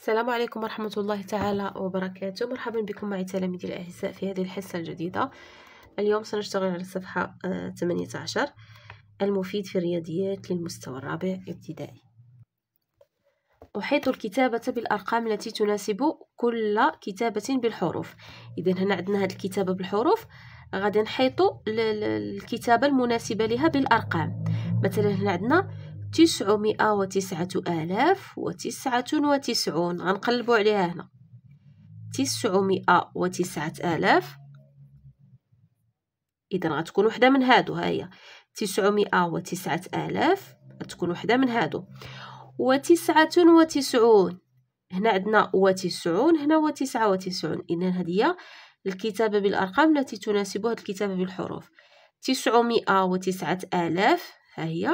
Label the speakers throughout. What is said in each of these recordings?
Speaker 1: السلام عليكم ورحمة الله تعالى وبركاته مرحبا بكم معي تلاميذي الأعزاء في هذه الحصة الجديدة اليوم سنشتغل على الصفحة 18 آه، المفيد في الرياضيات للمستوى الرابع ابتدائي أحيط الكتابة بالأرقام التي تناسب كل كتابة بالحروف إذا هنا عندنا هذه الكتابة بالحروف غادي نحيطو الكتابة المناسبة لها بالأرقام مثلا هنا عندنا تسعمائة وتسعة آلاف وتسعة وتسعون غنقلبو عليها هنا تسعمائة وتسعة آلاف إذا غتكون وحدة من هادو هاهي تسعمائة وتسعة آلاف غتكون وحدة من هادو وتسعة وتسعون هنا عندنا وتسعون هنا وتسعة وتسعون إذا هذه الكتابة بالأرقام التي تناسب هاد الكتابة بالحروف تسعمائة وتسعة آلاف ها هي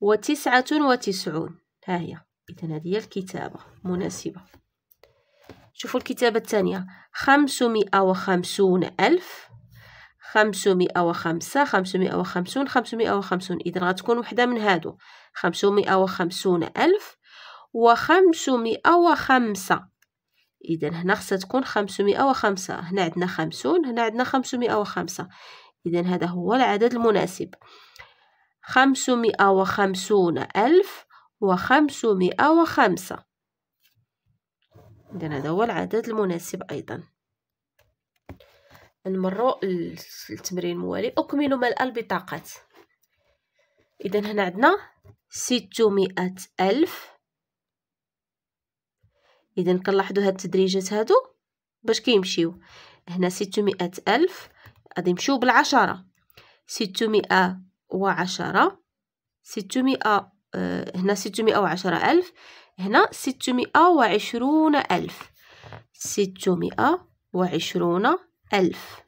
Speaker 1: وتسعة وتسعون ها هي إذا هذه هي الكتابة مناسبة شوفوا الكتابة الثانية خمسمائة وخمسون ألف خمسمائة وخمسة خمسمائة وخمسون خمسمائة وخمسون إذا غتكون وحدة من هادو خمسمائة وخمسون ألف وخمسمائة وخمسة إذا هنا خصها تكون خمسمائة وخمسة هنا عندنا خمسون هنا عندنا خمسمائة وخمسة إذا هذا هو العدد المناسب خمسمائة وخمسون ألف وخمسمائة وخمسة إذن هذا هو العدد المناسب أيضا نمرو التمرين الموالي أكمل ملء البطاقات إذا هنا عندنا ستمائة ألف إذا كنلاحظو هاد التدريجات هادو باش كيمشيو هنا ستمائة ألف غادي يمشيو بالعشرة ستمائة وعشرة ستمائة آه، هنا ستمائة وعشرة ألف هنا ستمائة وعشرون ألف ستمائة وعشرون ألف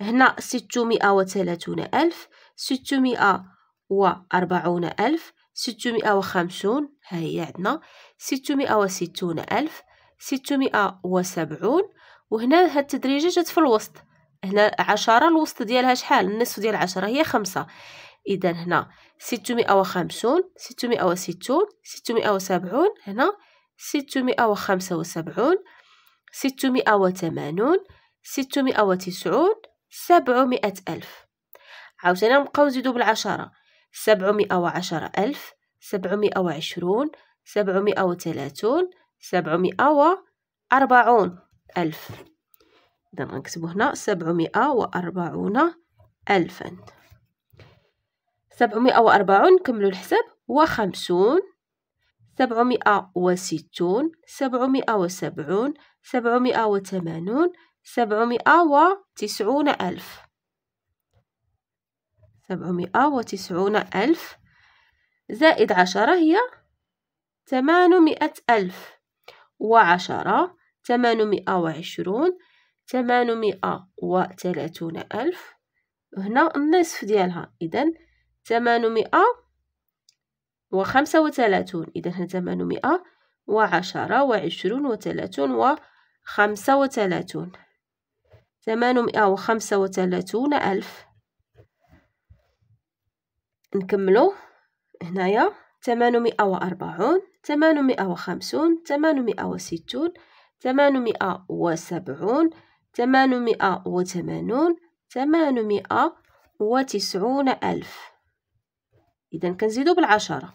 Speaker 1: هنا ستمائة وثلاثون ألف ستمائة وأربعون ألف ستمائة وخمسون هاي عندنا ستمائة وستون ألف ستمائة وسبعون وهنا هاد التدريجة جات في الوسط هنا عشرة الوسط ديالها شحال النصف ديال عشرة هي خمسة إذا هنا ستمائة وخمسون ستمائة وستون ستمائة وسبعون هنا ستمائة وخمسة وسبعون ستمائة وثمانون ستمائة وتسعون سبعمائة ألف عاوتاني نبقاو نزيدو بالعشرة سبعمائة وعشرة ألف سبعمائة وعشرون سبعمائة وثلاثون سبعمائة وأربعون ألف إذا نكتب هنا سبعمائة وأربعون ألفا سبعمائة وأربعون نكملو الحساب وخمسون سبعمائة وستون سبعمائة وسبعون سبعمائة وثمانون سبعمائة وتسعون ألف سبعمائة وتسعون ألف زائد عشرة هي ثمانمائة ألف وعشرة ثمانمائة وعشرون ثمانمائة وثلاثون ألف وهنا النصف ديالها إذا ثمانمائة وخمسة وثلاثون إذا هنا ثمانمائة وعشرة وعشرون وثلاثون وخمسة وثلاثون ثمانمائة وخمسة وثلاثون ألف نكملو هنايا ثمانمائة وأربعون ثمانمائة وخمسون ثمانمائة وستون ثمانمائة وسبعون ثمانمائة وثمانون ثمانمائة وتسعون ألف إذا كنزيدو بالعشرة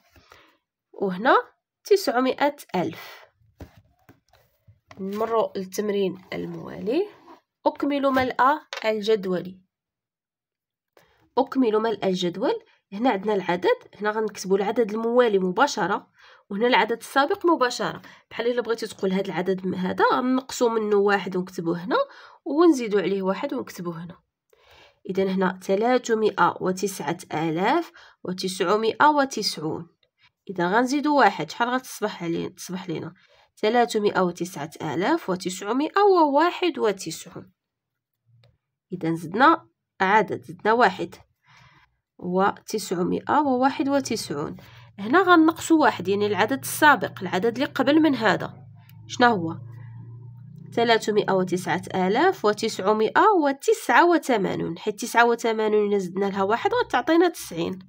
Speaker 1: وهنا تسعمائة ألف نمرو للتمرين الموالي أكمل ملء الجدول أكمل ملء الجدول هنا عندنا العدد هنا غنكتبو العدد الموالي مباشرة وهنا العدد السابق مباشره بحال الا بغيتي تقول هذا العدد هذا غنقصوا منه واحد ونكتبوه هنا ونزيدوا عليه واحد ونكتبوه هنا اذا هنا 309990 اذا غنزيدوا واحد شحال غتصبح علينا تصبح لينا 309991 اذا زدنا عدد زدنا واحد و وواحد وتسعون هنا غنقصو واحد يعني العدد السابق العدد اللي قبل من هذا شنو هو ثلاثمائة وتسعة آلاف وتسعمائة وتسعة وثمانون حيت تسعة وثمانون زدنا لها واحد وتعطينا تسعين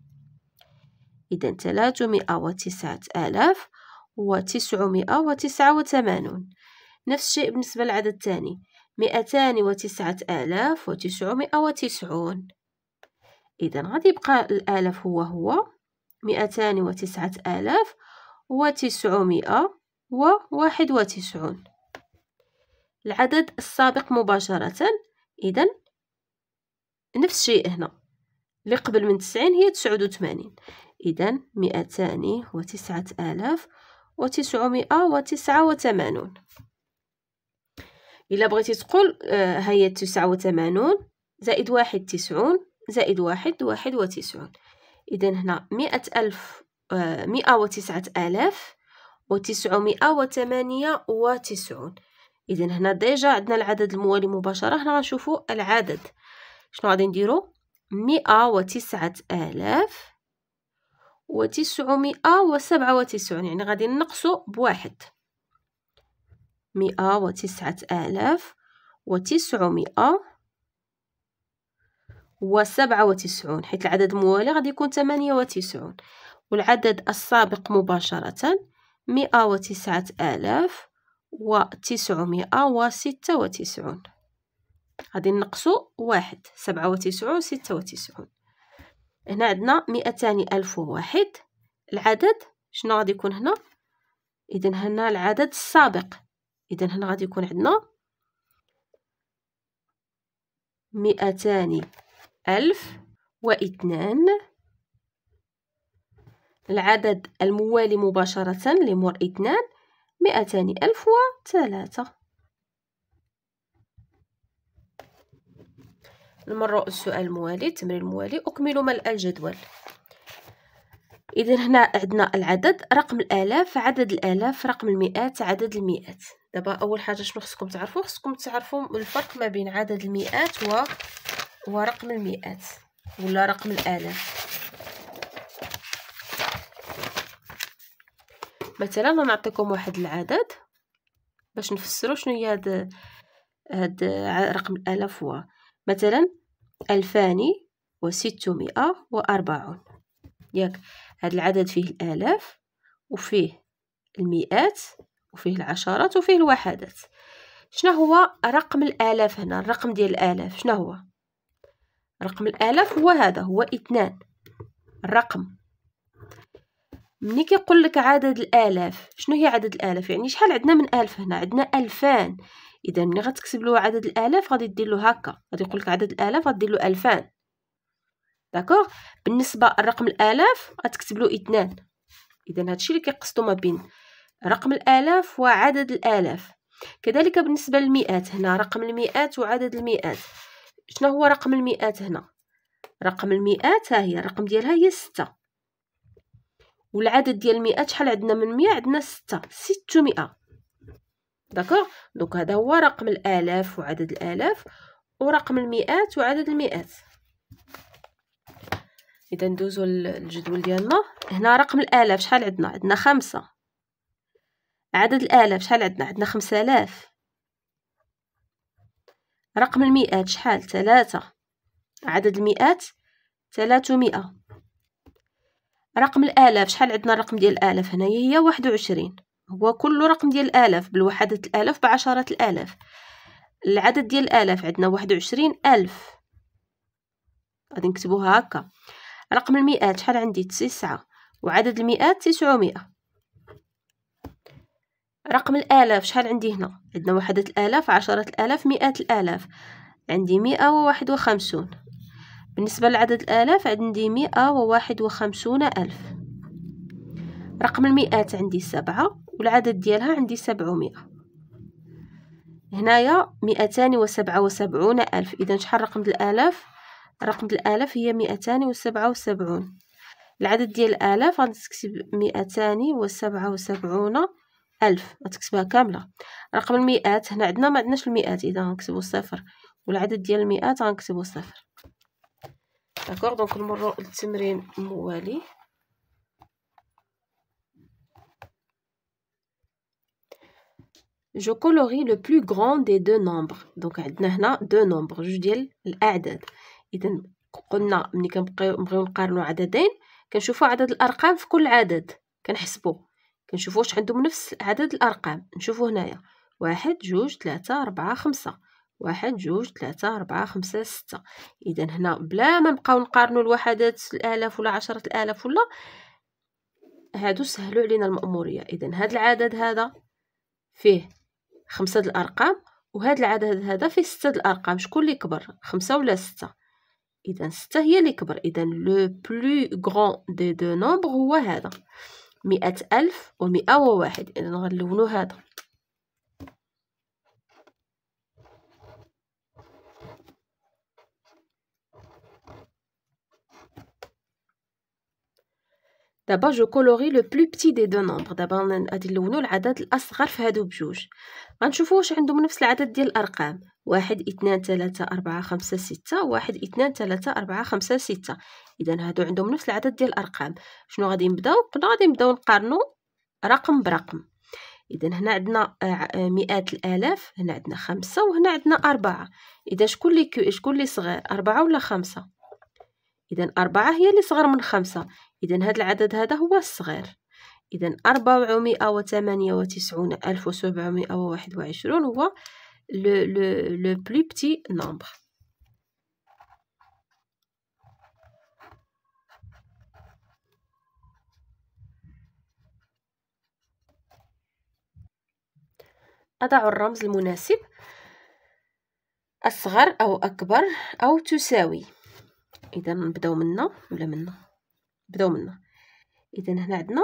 Speaker 1: إذا ثلاثمائة وتسعة آلاف وتسعمائة وتسعة وثمانون نفس الشيء بالنسبة للعدد الثاني مئتان وتسعة آلاف وتسعمائة وتسعون إذا غادي يبقى الآلاف هو هو مئتان وتسعة آلاف وتسعمائة وواحد وتسعون العدد السابق مباشرة إذا نفس الشيء هنا اللي قبل من تسعين هي تسعود وثمانين إذا مئتان وتسعة آلاف وتسعمائة وتسعة وثمانون إلا بغيتي تقول آه، هي تسعة وثمانون زائد واحد تسعون زائد واحد واحد وتسعون إذا هنا مئة ألف آه، مئة وتسعة آلاف وتسعمائة وثمانية وتسعون إذا هنا ديجا عندنا العدد الموالي مباشرة هنا غنشوفو العدد شنو غادي نديرو مئة وتسعة آلاف وتسعمائة وسبعة وتسعون يعني غادي نقصو بواحد مئة وتسعة آلاف وتسعمائة هو سبعة وتسعون حيث العدد الموالي غادي يكون ثمانية وتسعون والعدد السابق مباشرة مئة وتسعة آلاف وتسعمائة وستة وتسعون غادي نقصو واحد سبعة وتسعون ستة وتسعون هنا عندنا مئتان ألف وواحد العدد شنو غادي يكون هنا إذن هنا العدد السابق إذن هنا غادي يكون عندنا مئتان ألف واثنان العدد الموالي مباشرة لمر اثنان مئتان ألف وثلاثة نمر السؤال الموالي التمرين الموالي أكمل ملء الجدول إذا هنا عندنا العدد رقم الآلاف عدد الآلاف رقم المئات عدد المئات دابا أول حاجة شنو خصكم تعرفوا خصكم تعرفوا الفرق ما بين عدد المئات و هو رقم المئات ولا رقم الالاف مثلا نعطيكم واحد العدد باش نفسرو شنو هي هاد هاد رقم الالاف هو مثلا الفان وستمائة وأربعون ياك هاد العدد فيه الآلاف وفيه المئات وفيه العشرات وفيه الوحدات شنو هو رقم الآلاف هنا الرقم ديال الآلاف شنو هو رقم الآلاف هو هذا هو اثنان الرقم ملي كيقول لك عدد الآلاف شنو هي عدد الآلاف يعني شحال عندنا من ألف هنا عندنا ألفان إذا ملي غتكتب له عدد الآلاف غادي دير له هكا غادي يقول لك عدد الآلاف غدير له ألفان داكوغ بالنسبة لرقم الآلاف غتكتب له اثنان إذا هادشي اللي كيقصدو ما بين رقم الآلاف وعدد الآلاف كذلك بالنسبة للمئات هنا رقم المئات وعدد المئات شنو هو رقم المئات هنا رقم المئات ها هي الرقم ديالها هي ستة والعدد ديال المئات شحال عندنا من مئة عندنا ستة ستمائة داكوغ دونك هذا هو رقم الالاف وعدد الالاف ورقم المئات وعدد المئات اذا ندوزو للجدول ديالنا هنا رقم الالاف شحال عندنا عندنا خمسة عدد الالاف شحال عندنا عندنا خمسة الاف رقم المئات شحال ثلاثة عدد المئات ثلاثمائة رقم الآلاف شحال عندنا الرقم ديال الآلاف هنايا هي واحد وعشرين هو كل رقم ديال الآلاف بالوحدة الآلاف بعشرة الآلاف العدد ديال الآلاف عندنا واحد وعشرين ألف غادي نكتبوها هكا رقم المئات شحال عندي تسعة وعدد المئات تسعمائة رقم الآلاف شحال عندي هنا عندنا وحدة الآلاف عشرة الآلاف مئات الآلاف عندي مئة وواحد وخمسون بالنسبة لعدد الآلاف عندي مئة وواحد وخمسون ألف رقم المئات عندي سبعة والعدد ديالها عندي سبعمئه هنايا مئتان وسبعة وسبعون ألف إذا شحال رقم الآلاف رقم الآلاف هي مئتان وسبعة وسبعون العدد ديال الآلاف غنكتب مئتان وسبعة وسبعون ألف غتكتبها كاملة رقم المئات هنا عندنا ما عندناش المئات إذا غنكتبو صفر والعدد ديال المئات غنكتبو صفر داكوغ دونك نمرو للتمرين الموالي جو كولوري لو on a دي دو نومبر دونك عندنا هنا دو a, جوج ديال الاعداد اذا قلنا ملي كنبقاو نقارنوا عددين كنشوفوا عدد الارقام في كل عدد كنحسبوا كنشوفو واش عندهم نفس عدد الارقام نشوفو هنايا واحد جوج ثلاثة أربعة خمسة واحد جوج ثلاثة أربعة خمسة ستة إذا هنا بلا ما نبقاو نقارنو الوحدات الآلاف ولا عشرة الآلاف ولا هادو سهلوا علينا المأمورية إذا هاد العدد هذا فيه خمسة الأرقام وهاد العدد هذا فيه ستة الأرقام شكون اللي كبر خمسة ولا ستة إذا ستة هي اللي كبر إذا لو بلو كغون دي دو نومبغ هو هذا مئة ألف ومئة وواحد إذن غنلونو هذا دابا جو كولوري لو بلو بتي دي دو نومبر دابا غادي نلونو العدد الاصغر في هادو بجوج غنشوفو واش عندهم نفس العدد ديال الارقام واحد اثنان ثلاثة أربعة خمسة ستة واحد اثنان ثلاثة أربعة خمسة ستة إذا هادو عندهم نفس العدد ديال الأرقام شنو غادي نبداو قلنا غادي نبداو نقارنو رقم برقم إذا هنا عندنا آه، آه، مئات الآلاف هنا عندنا خمسة وهنا عندنا أربعة إذا شكون لي كو شكون لي صغير أربعة ولا خمسة إذا أربعة هي اللي صغر من خمسة إذا هاد العدد هذا هو الصغير إذا أربعمائة وثمانية وتسعون ألف وسبعمائة وواحد وعشرون هو le, le, le plus petit nombre. أضع الرمز المناسب أصغر أو أكبر أو تساوي إذا نبداو منا ولا منا نبداو منا إذا هنا عندنا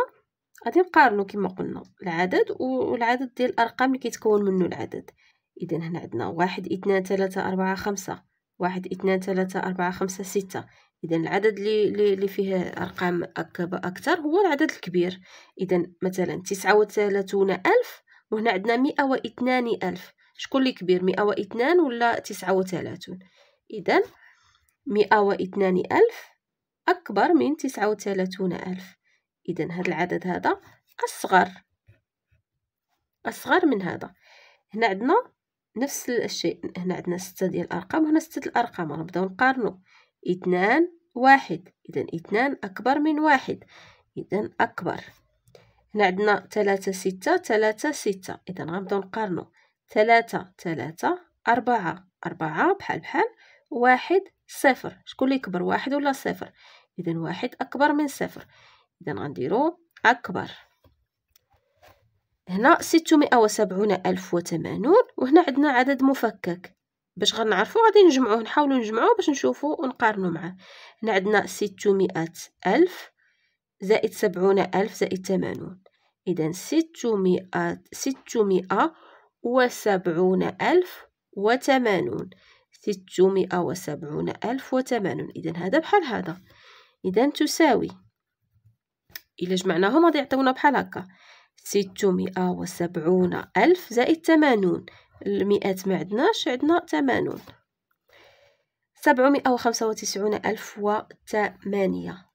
Speaker 1: غادي نقارنو كما قلنا العدد والعدد ديال الأرقام اللي كيتكون منه العدد إذا هنا عندنا واحد اثنان ثلاثة أربعة خمسة واحد اثنان ثلاثة أربعة خمسة ستة إذا العدد اللي اللي فيه أرقام أكثر هو العدد الكبير إذا مثلا تسعة وثلاثون ألف وهنا عندنا مئة واثنان ألف شكون اللي كبير مئة واثنان ولا تسعة وثلاثون إذا مئة واثنان ألف أكبر من تسعة وثلاثون ألف إذا هذا العدد هذا أصغر أصغر من هذا هنا عندنا نفس الشيء هنا عندنا ستة ديال الأرقام وهنا ستة الأرقام غنبداو نقارنو اثنان واحد إذا اثنان أكبر من واحد إذا أكبر هنا عندنا ثلاثة ستة ثلاثة ستة إذا غنبداو نقارنو ثلاثة ثلاثة أربعة أربعة بحال بحال واحد صفر شكون اللي كبر واحد ولا صفر إذا واحد أكبر من صفر إذا غنديرو أكبر هنا وسبعون ألف وثمانون وهنا عندنا عدد مفكك باش غنعرفو غادي نجمعوه نحاولو نجمعوه باش نشوفو ونقارنو معاه هنا عندنا 600 ألف زائد سبعون ألف زائد 80 إذا 600 600 وسبعون ألف وثمانون ستمائة وسبعون ألف وثمانون إذا هذا بحال هذا إذا تساوي إلا جمعناهم غادي يعطيونا بحال هكا ستمائة وسبعون ألف زائد ثمانون المئات ما عندناش عندنا ثمانون سبعمائة وخمسة وتسعون ألف وثمانية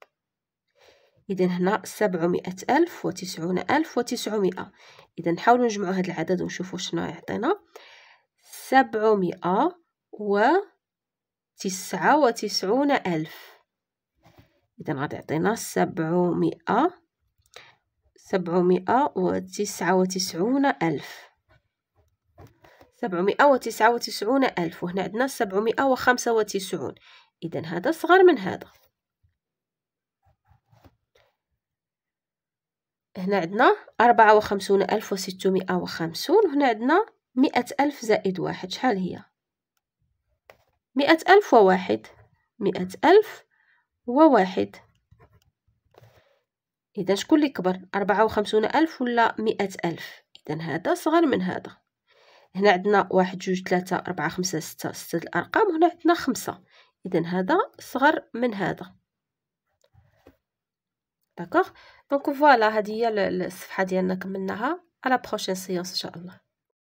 Speaker 1: إذن هنا سبعمائة ألف وتسعون ألف وتسعمائة إذن حاولوا نجمعوا هذا العدد ونشوفوا شنو يعطينا سبعمائة وتسعة وتسعون ألف إذن غادي يعطينا سبعمائة سبعمائة وتسعة وتسعون ألف سبعمائة وتسعة وتسعون ألف وهنا عندنا سبعمائة وخمسة وتسعون إذا هذا صغر من هذا هنا عندنا أربعة وخمسون ألف وستمائة وخمسون هنا عندنا مئة ألف زائد واحد شحال هي مئة ألف وواحد مئة ألف وواحد إذا شكون اللي كبر أربعة وخمسون ألف ولا مئة ألف إذا هذا صغر من هذا هنا عندنا واحد جوج ثلاثة أربعة خمسة ستة ستة الأرقام هنا عندنا خمسة إذا هذا صغر من هذا داكوغ دونك فوالا هذه هي الصفحة ديالنا كملناها على بروشين سيونس إن شاء الله